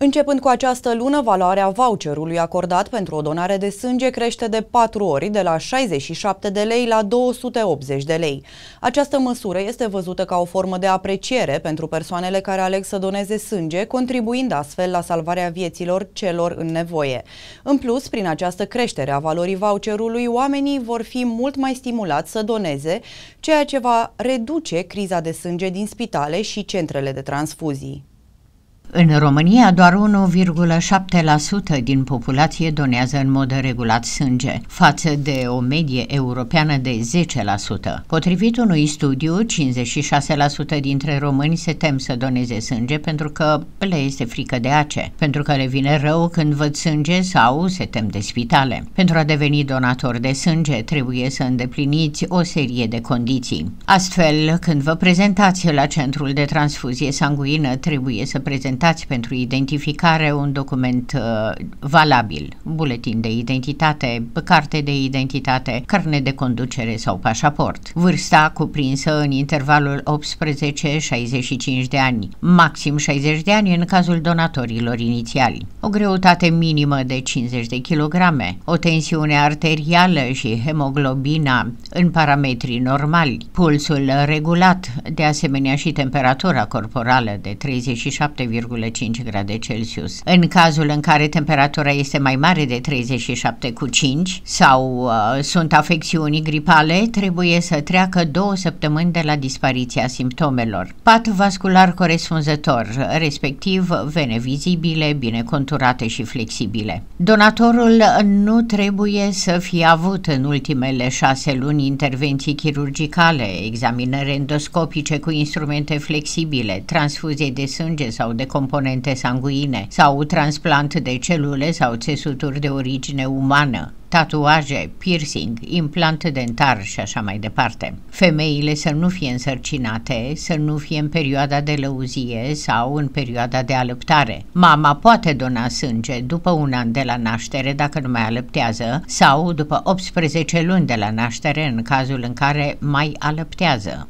Începând cu această lună, valoarea voucherului acordat pentru o donare de sânge crește de 4 ori de la 67 de lei la 280 de lei. Această măsură este văzută ca o formă de apreciere pentru persoanele care aleg să doneze sânge, contribuind astfel la salvarea vieților celor în nevoie. În plus, prin această creștere a valorii voucherului, oamenii vor fi mult mai stimulați să doneze, ceea ce va reduce criza de sânge din spitale și centrele de transfuzii. În România, doar 1,7% din populație donează în mod regulat sânge, față de o medie europeană de 10%. Potrivit unui studiu, 56% dintre români se tem să doneze sânge pentru că le este frică de ace, pentru că le vine rău când văd sânge sau se tem de spitale. Pentru a deveni donator de sânge, trebuie să îndepliniți o serie de condiții. Astfel, când vă prezentați la centrul de transfuzie sanguină, trebuie să prezentați prezentați pentru identificare un document uh, valabil, buletin de identitate, carte de identitate, carne de conducere sau pașaport. Vârsta cuprinsă în intervalul 18-65 de ani, maxim 60 de ani în cazul donatorilor inițiali. O greutate minimă de 50 de kg, o tensiune arterială și hemoglobina în parametri normali, pulsul regulat, de asemenea și temperatura corporală de 37, 2,5 grade Celsius. În cazul în care temperatura este mai mare de 37,5 sau uh, sunt afecțiuni gripale, trebuie să treacă două săptămâni de la dispariția simptomelor. Pat vascular corespunzător, respectiv vene vizibile, bine conturate și flexibile. Donatorul nu trebuie să fie avut în ultimele șase luni intervenții chirurgicale, examinări endoscopice cu instrumente flexibile, transfuzie de sânge sau de componente sanguine sau transplant de celule sau țesuturi de origine umană tatuaje, piercing, implant dentar și așa mai departe. Femeile să nu fie însărcinate, să nu fie în perioada de lăuzie sau în perioada de alăptare. Mama poate dona sânge după un an de la naștere dacă nu mai alăptează sau după 18 luni de la naștere în cazul în care mai alăptează.